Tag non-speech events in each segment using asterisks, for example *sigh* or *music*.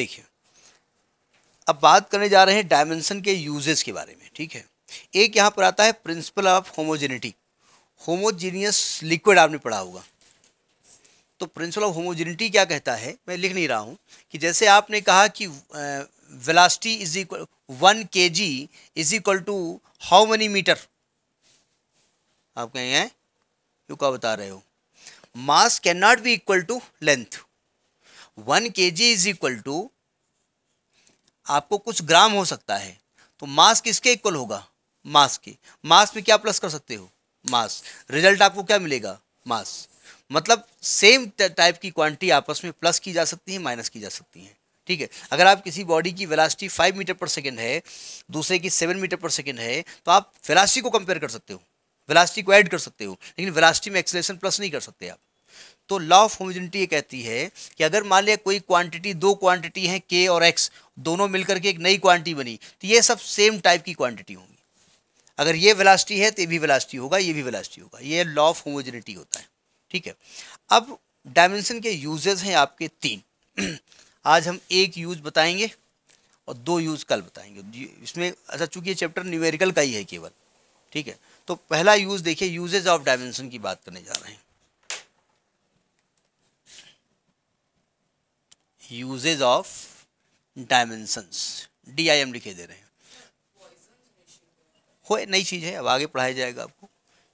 देखिए अब बात करने जा रहे हैं डायमेंशन के यूजेस के बारे में ठीक है एक यहाँ पर आता है principle of homogeneity homogeneous liquid आपने पढ़ा होगा तो प्रिंसिपल ऑफ होमोजेनिटी क्या कहता है मैं लिख नहीं रहा हूँ कि जैसे आपने कहा कि velocity is equal one K G is equal to how many meter आप कहेंगे क्यों क्या बता रहे हो mass can not be equal to length one K G is equal to आपको कुछ ग्राम हो सकता है तो मास किसके इक्वल होगा मास के मास में क्या प्लस कर सकते हो मास रिजल्ट आपको क्या मिलेगा मास मतलब सेम टाइप की क्वांटिटी आपस में प्लस की जा सकती है माइनस की जा सकती है ठीक है अगर आप किसी बॉडी की वेलासिटी फाइव मीटर पर सेकेंड है दूसरे की सेवन मीटर पर सेकेंड है तो आप वेलासिटी को कंपेयर कर सकते हो वेलासिटी को ऐड कर सकते हो लेकिन वेलासिटी में एक्सेलेशन प्लस नहीं कर सकते आप तो लॉ ऑफ होमोजिनिटी ये कहती है कि अगर मान लिया कोई क्वांटिटी दो क्वांटिटी हैं के और एक्स दोनों मिलकर के एक नई क्वांटिटी बनी तो ये सब सेम टाइप की क्वांटिटी होंगी अगर ये वेलासिटी है तो ये भी वेलासिटी होगा ये भी वेलासिटी होगा ये लॉ ऑफ होमोजिनिटी होता है ठीक है अब डायमेंशन के यूजेज हैं आपके तीन *clears throat* आज हम एक यूज बताएंगे और दो यूज कल बताएंगे इसमें अच्छा चूंकि ये चैप्टर न्यूमेरिकल का ही है केवल ठीक है तो पहला यूज देखिए यूजेज ऑफ डायमेंशन की बात करने जा रहे हैं usages of dimensions D I M लिखे दे रहे हैं हो नई चीज़ है अब आगे पढ़ाया जाएगा आपको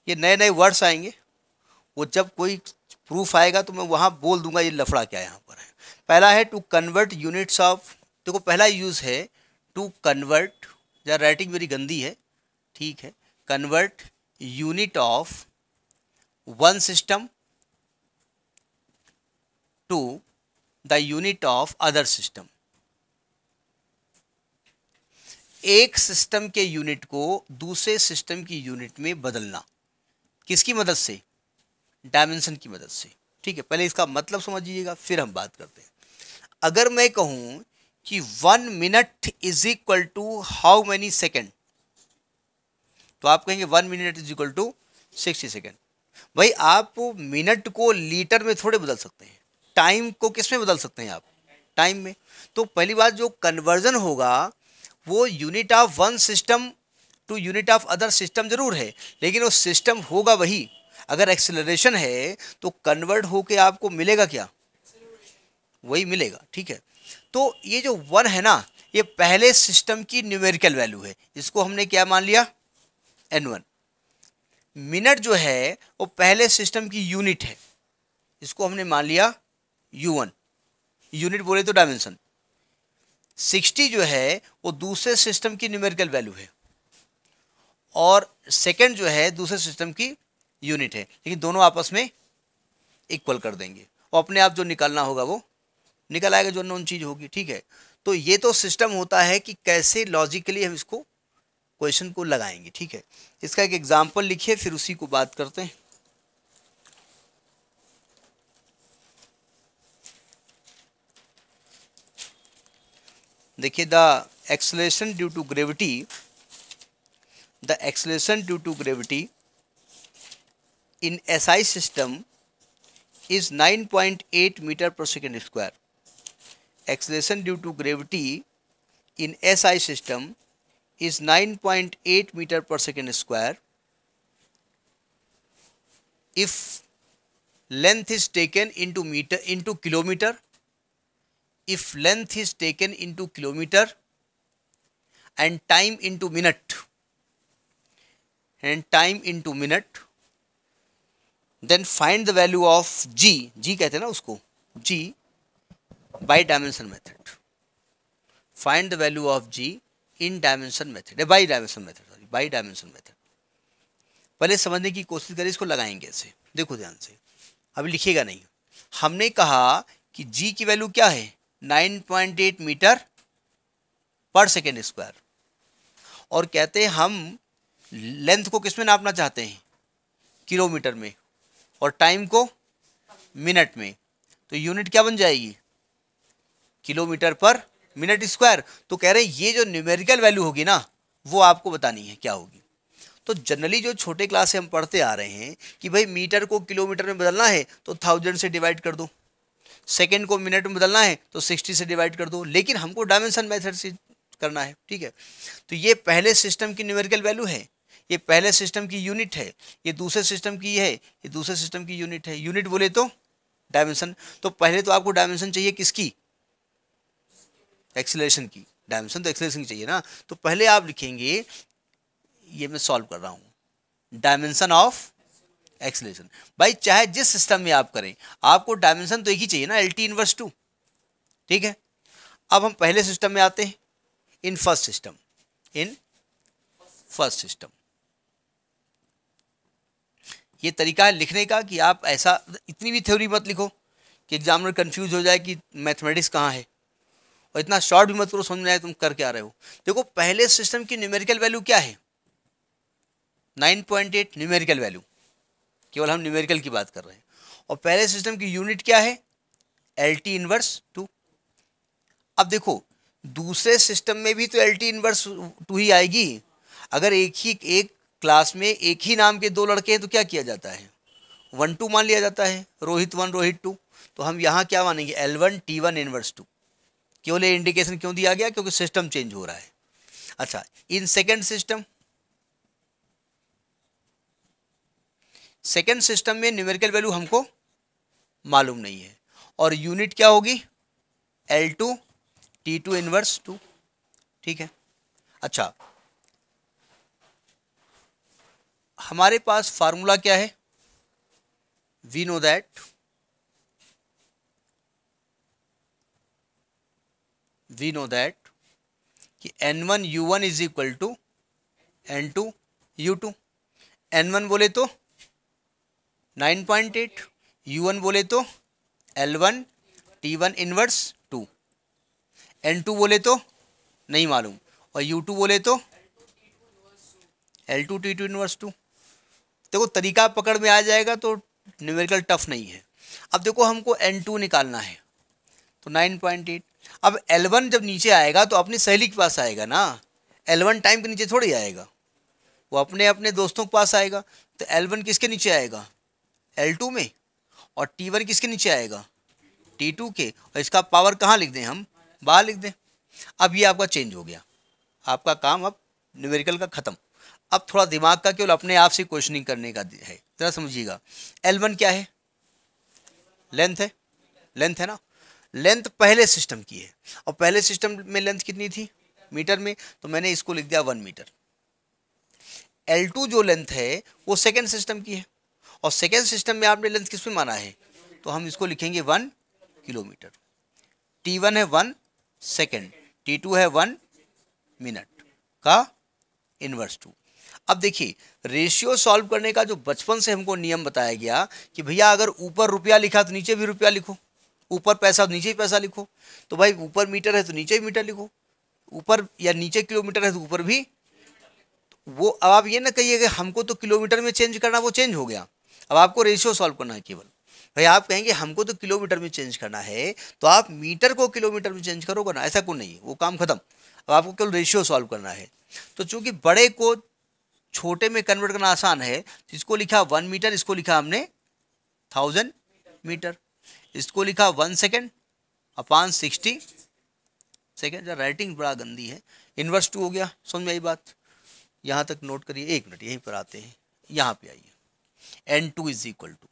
ये नए नए वर्ड्स आएंगे वो जब कोई प्रूफ आएगा तो मैं वहाँ बोल दूंगा ये लफड़ा क्या यहाँ पर है पहला है टू कन्वर्ट यूनिट्स ऑफ देखो पहला यूज़ है टू कन्वर्ट जहाँ राइटिंग मेरी गंदी है ठीक है convert unit of one system to the unit of other system एक सिस्टम के यूनिट को दूसरे सिस्टम की यूनिट में बदलना किसकी मदद से डायमेंशन की मदद से ठीक है पहले इसका मतलब समझिएगा फिर हम बात करते हैं अगर मैं कहूं कि one minute is equal to how many second तो आप कहेंगे one minute is equal to sixty second भाई आप मिनट को लीटर में थोड़े बदल सकते हैं टाइम को किस में बदल सकते हैं आप टाइम में तो पहली बात जो कन्वर्जन होगा वो unit of one system to unit of other system जरूर है लेकिन वो सिस्टम होगा वही अगर एक्सेलरेशन है तो कन्वर्ट होके आपको मिलेगा क्या वही मिलेगा ठीक है तो ये जो वन है ना ये पहले सिस्टम की न्यूमेरिकल वैल्यू है इसको हमने क्या मान लिया एन वन मिनट जो है वो पहले सिस्टम की यूनिट है इसको हमने मान लिया यू वन यूनिट बोले तो डायमेंशन सिक्सटी जो है वो दूसरे सिस्टम की न्यूमेरिकल वैल्यू है और सेकेंड जो है दूसरे सिस्टम की यूनिट है लेकिन दोनों आपस में इक्वल कर देंगे और अपने आप जो निकालना होगा वो निकल आएगा जो नॉन चीज़ होगी ठीक है तो ये तो सिस्टम होता है कि कैसे लॉजिकली हम इसको क्वेश्चन को लगाएंगे ठीक है इसका एक एग्जाम्पल लिखिए फिर उसी को बात करते हैं देखिए the acceleration due to gravity the acceleration due to gravity in S I system is 9.8 meter पर second square acceleration due to gravity in SI system is 9.8 meter per second square if length is taken into meter into kilometer if length is taken into kilometer and time into minute and time into minute then find the value of g g कहते हैं ना उसको g by dimension method find the value of g in dimension method by dimension method sorry by dimension method पहले समझने की कोशिश करें इसको लगाएंगे ऐसे देखो ध्यान से अभी लिखिएगा नहीं हमने कहा कि g की वैल्यू क्या है 9.8 मीटर पर सेकेंड स्क्वायर और कहते हैं हम लेंथ को किस में नापना चाहते हैं किलोमीटर में और टाइम को मिनट में तो यूनिट क्या बन जाएगी किलोमीटर पर मिनट स्क्वायर तो कह रहे हैं ये जो न्यूमेरिकल वैल्यू होगी ना वो आपको बतानी है क्या होगी तो जनरली जो छोटे क्लास से हम पढ़ते आ रहे हैं कि भाई मीटर को किलोमीटर में बदलना है तो थाउजेंड से डिवाइड कर दो सेकेंड को मिनट में बदलना है तो सिक्सटी से डिवाइड कर दो लेकिन हमको डायमेंशन मैथड से करना है ठीक है तो ये पहले सिस्टम की न्यूमेरिकल वैल्यू है ये पहले सिस्टम की यूनिट है ये दूसरे सिस्टम की है ये दूसरे सिस्टम की यूनिट है यूनिट बोले तो डायमेंशन तो पहले तो आपको डायमेंशन चाहिए किसकी एक्सेलरेशन की डायमेंशन तो एक्सेलरेशन की चाहिए ना तो पहले आप लिखेंगे ये मैं सॉल्व कर रहा हूँ डायमेंशन ऑफ एक्सलेशन भाई चाहे जिस सिस्टम में आप करें आपको डायमेंशन तो एक ही चाहिए ना एल टी इनवर्स टू ठीक है अब हम पहले सिस्टम में आते हैं in first system in first system ये तरीका है लिखने का कि आप ऐसा इतनी भी थ्योरी मत लिखो कि एग्जामिनर कंफ्यूज हो जाए कि मैथमेटिक्स कहाँ है और इतना शॉर्ट भी मत करो समझ में आए तुम करके आ रहे हो देखो पहले सिस्टम की न्यूमेरिकल वैल्यू क्या है 9.8 न्यूमेरिकल वैल्यू केवल हम न्यूमेरिकल की बात कर रहे हैं और पहले सिस्टम की यूनिट क्या है एल टी इनवर्स टू अब देखो दूसरे सिस्टम में भी तो एल टी इनवर्स टू ही आएगी अगर एक ही एक क्लास में एक ही नाम के दो लड़के हैं तो क्या किया जाता है वन टू मान लिया जाता है रोहित वन रोहित टू तो हम यहाँ क्या मानेंगे L one T one inverse two केवल ये इंडिकेशन क्यों दिया गया क्योंकि सिस्टम चेंज हो रहा है अच्छा in second system second system में न्यूमेरिकल वैल्यू हमको मालूम नहीं है और यूनिट क्या होगी L two T two inverse two ठीक है अच्छा हमारे पास फार्मूला क्या है we know that we know that कि N one U one is equal to N two U two N one बोले तो nine point eight U one बोले तो L one T one inverse two N to बोले तो नहीं मालूम और यू टू बोले तो L two T two inverse two देखो तरीका पकड़ में आ जाएगा तो न्यूमेरिकल टफ नहीं है अब देखो हमको एन टू निकालना है तो नाइन पॉइंट एट अब एल वन जब नीचे आएगा तो अपनी सहेली के पास आएगा ना एल वन टाइम के नीचे थोड़ी आएगा वो अपने अपने दोस्तों के पास आएगा तो एल वन किसके नीचे आएगा एल टू में और टी वन किसके नीचे आएगा टी टू के और इसका पावर कहाँ लिख दें हम बाहर लिख दें अब ये आपका चेंज हो गया आपका काम अब न्यूमेरिकल का ख़त्म अब थोड़ा दिमाग का केवल अपने आप से क्वेश्चनिंग करने का है ज़रा समझिएगा एल वन क्या है लेंथ है लेंथ है ना लेंथ पहले सिस्टम की है और पहले सिस्टम में लेंथ कितनी थी मीटर में तो मैंने इसको लिख दिया वन मीटर एल टू जो लेंथ है वो सेकेंड सिस्टम की है और सेकेंड सिस्टम में आपने लेंथ किस में माना है तो हम इसको लिखेंगे वन किलोमीटर टी वन है वन सेकेंड टी टू है वन मिनट का इन्वर्स टू अब देखिए रेशियो सॉल्व करने का जो बचपन से हमको नियम बताया गया कि भैया अगर ऊपर रुपया लिखा तो नीचे भी रुपया लिखो ऊपर पैसा तो नीचे भी पैसा लिखो तो भाई ऊपर मीटर है तो नीचे भी मीटर लिखो ऊपर या नीचे किलोमीटर है तो ऊपर भी तो वो अब आप ये ना कहिए कि हमको तो किलोमीटर में चेंज करना वो चेंज हो गया अब आपको रेशियो सॉल्व करना है केवल भाई आप कहेंगे हमको तो किलोमीटर में चेंज करना है तो आप मीटर को किलोमीटर में चेंज करोगे ना ऐसा कुछ नहीं वो काम खत्म अब आपको केवल रेशियो सॉल्व करना है तो चूंकि बड़े को छोटे में कन्वर्ट करना आसान है तो इसको लिखा वन मीटर इसको लिखा हमने थाउजेंड मीटर इसको लिखा one second upon sixty second writing बड़ा गंदी है इन्वर्स टू हो गया समझ में आई बात यहाँ तक नोट करिए एक मिनट यहीं पर आते हैं यहाँ पे आइए N two is equal to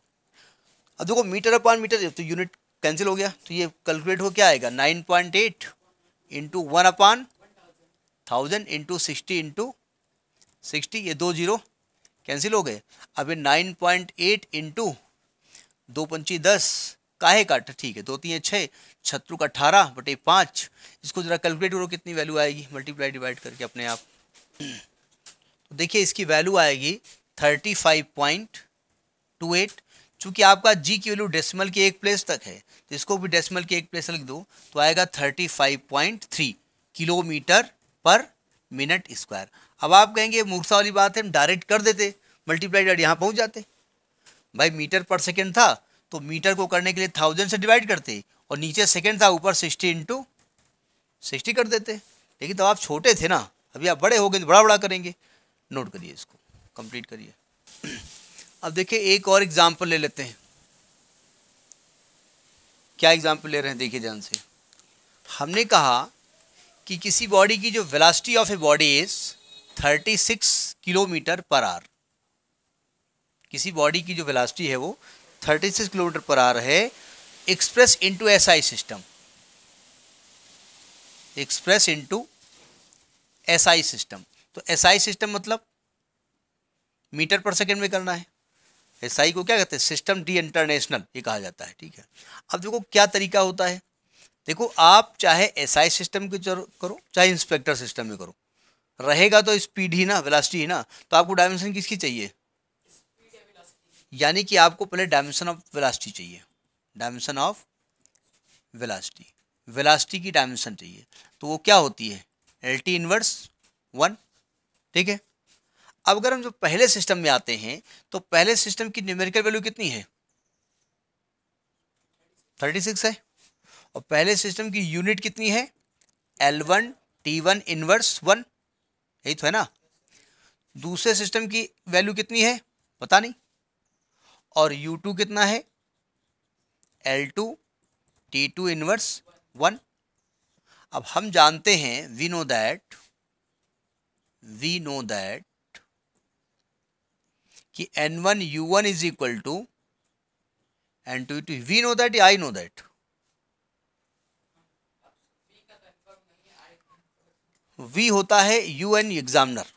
अब देखो मीटर अपॉन मीटर तो यूनिट कैंसिल हो गया तो ये कैलकुलेट हो क्या आएगा nine point eight into one upon thousand into sixty into sixty ये दो जीरो कैंसिल हो गए अब ये नाइन पॉइंट एट इंटू दो पंची दस काहे का तो ठीक है दो तीन छः छत्रु का अठारह बटे पाँच इसको ज़रा कैलकुलेट करो कितनी वैल्यू आएगी मल्टीप्लाई डिवाइड करके अपने आप *clears throat* तो देखिए इसकी वैल्यू आएगी thirty five point two eight चूंकि आपका जी की वैल्यू डेसिमल के एक प्लेस तक है तो इसको भी डेसिमल के एक प्लेस लिख दो तो आएगा thirty five point three kilometer per minute square अब आप कहेंगे मूर्खा वाली बात है हम डायरेक्ट कर देते मल्टीप्लाई डायरेक्ट यहाँ पहुँच जाते भाई मीटर पर सेकेंड था तो मीटर को करने के लिए थाउजेंड से डिवाइड करते और नीचे सेकेंड था ऊपर सिक्सटी इंटू सिक्सटी कर देते लेकिन तब तो आप छोटे थे ना अभी आप बड़े हो गए तो बड़ा बड़ा करेंगे नोट करिए इसको कंप्लीट करिए अब देखिए एक और एग्जाम्पल ले लेते हैं क्या एग्जाम्पल ले रहे हैं देखिए ध्यान से हमने कहा कि किसी बॉडी की जो velocity of a body is 36 kilometer per hour किसी बॉडी की जो वेलासिटी है वो 36 किलोमीटर पर आर है express into SI system express into SI system तो एसआई सिस्टम मतलब मीटर पर सेकेंड में करना है एस को क्या कहते हैं सिस्टम डी इंटरनेशनल ये कहा जाता है ठीक है अब देखो क्या तरीका होता है देखो आप चाहे एस सिस्टम के करो चाहे इंस्पेक्टर सिस्टम में करो रहेगा तो स्पीड ही ना वेलासिटी ही ना तो आपको डायमेंशन किसकी चाहिए यानी कि आपको पहले डायमेंशन ऑफ वेलासिटी चाहिए डायमेंशन ऑफ वेलासिटी वेलासिटी की डायमेंशन चाहिए तो वो क्या होती है एल टी इनवर्स वन ठीक है अब अगर हम जो पहले सिस्टम में आते हैं तो पहले सिस्टम की न्यूमेरिकल वैल्यू कितनी है थर्टी सिक्स है और पहले सिस्टम की यूनिट कितनी है L one T one inverse one यही तो है ना दूसरे सिस्टम की वैल्यू कितनी है पता नहीं और यू टू कितना है L two T two inverse one अब हम जानते हैं we know that we know that कि N one U one is equal to N two two we know that I know that V होता है you N examiner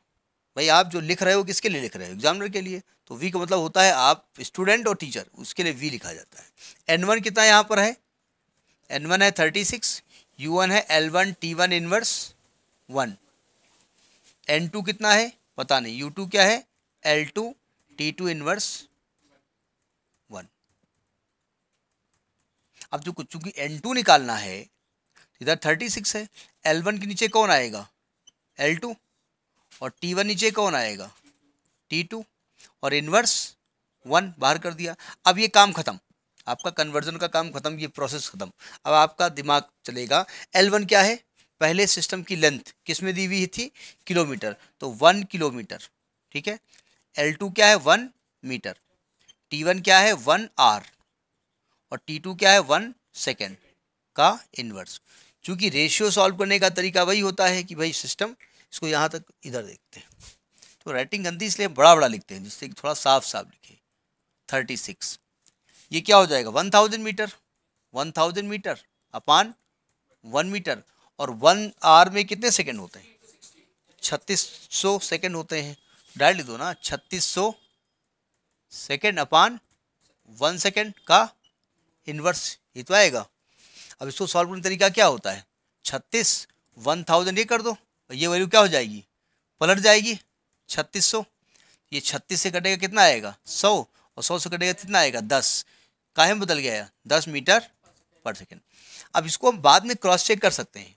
भाई आप जो लिख रहे हो किसके लिए लिख रहे हो एग्जामिनर के लिए तो वी का मतलब होता है आप स्टूडेंट और टीचर उसके लिए वी लिखा जाता है एन वन कितना यहाँ पर है एन वन है थर्टी सिक्स यू वन है L one T one inverse one N two कितना है पता नहीं यू टू क्या है L two T two inverse one अब जो कुछ चूंकि एन टू निकालना है इधर थर्टी सिक्स है एल वन के नीचे कौन आएगा एल टू और टी वन नीचे कौन आएगा टी टू और इनवर्स वन बाहर कर दिया अब ये काम ख़त्म आपका कन्वर्जन का काम ख़त्म ये प्रोसेस ख़त्म अब आपका दिमाग चलेगा एल वन क्या है पहले सिस्टम की लेंथ किस में दी हुई थी किलोमीटर तो वन किलोमीटर ठीक है एल टू क्या है वन मीटर टी वन क्या है वन आर और टी टू क्या है वन सेकेंड का इन्वर्स चूँकि रेशियो सॉल्व करने का तरीका वही होता है कि भाई सिस्टम इसको यहाँ तक इधर देखते हैं तो राइटिंग गंदी इसलिए बड़ा बड़ा लिखते हैं जिससे कि थोड़ा साफ साफ लिखे थर्टी सिक्स ये क्या हो जाएगा one thousand meter one thousand meter upon one meter और वन आर में कितने सेकेंड होते हैं छत्तीस सौ सेकेंड होते हैं डायरेक्ट लिख दो ना छत्तीस सौ सेकेंड अपान वन सेकेंड का इन्वर्स ये तो आएगा अब इसको सॉल्व करने तरीका क्या होता है छत्तीस वन थाउजेंड ये कर दो और ये वैल्यू क्या हो जाएगी पलट जाएगी छत्तीस सौ ये छत्तीस से कटेगा कितना आएगा सौ और सौ से कटेगा कितना आएगा दस काहे में बदल गया दस मीटर पर सेकेंड अब इसको हम बाद में क्रॉस चेक कर सकते हैं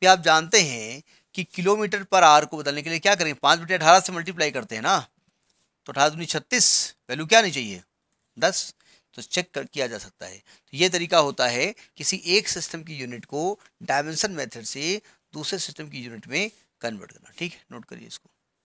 कि आप जानते हैं कि किलोमीटर पर आर को बदलने के लिए क्या करें पाँच बटे अठारह से मल्टीप्लाई करते हैं ना तो अठारह दूनी छत्तीस वैल्यू क्या नहीं चाहिए दस तो चेक कर किया जा सकता है तो ये तरीका होता है किसी एक सिस्टम की यूनिट को डायमेंशन मेथड से दूसरे सिस्टम की यूनिट में कन्वर्ट करना ठीक है नोट करिए इसको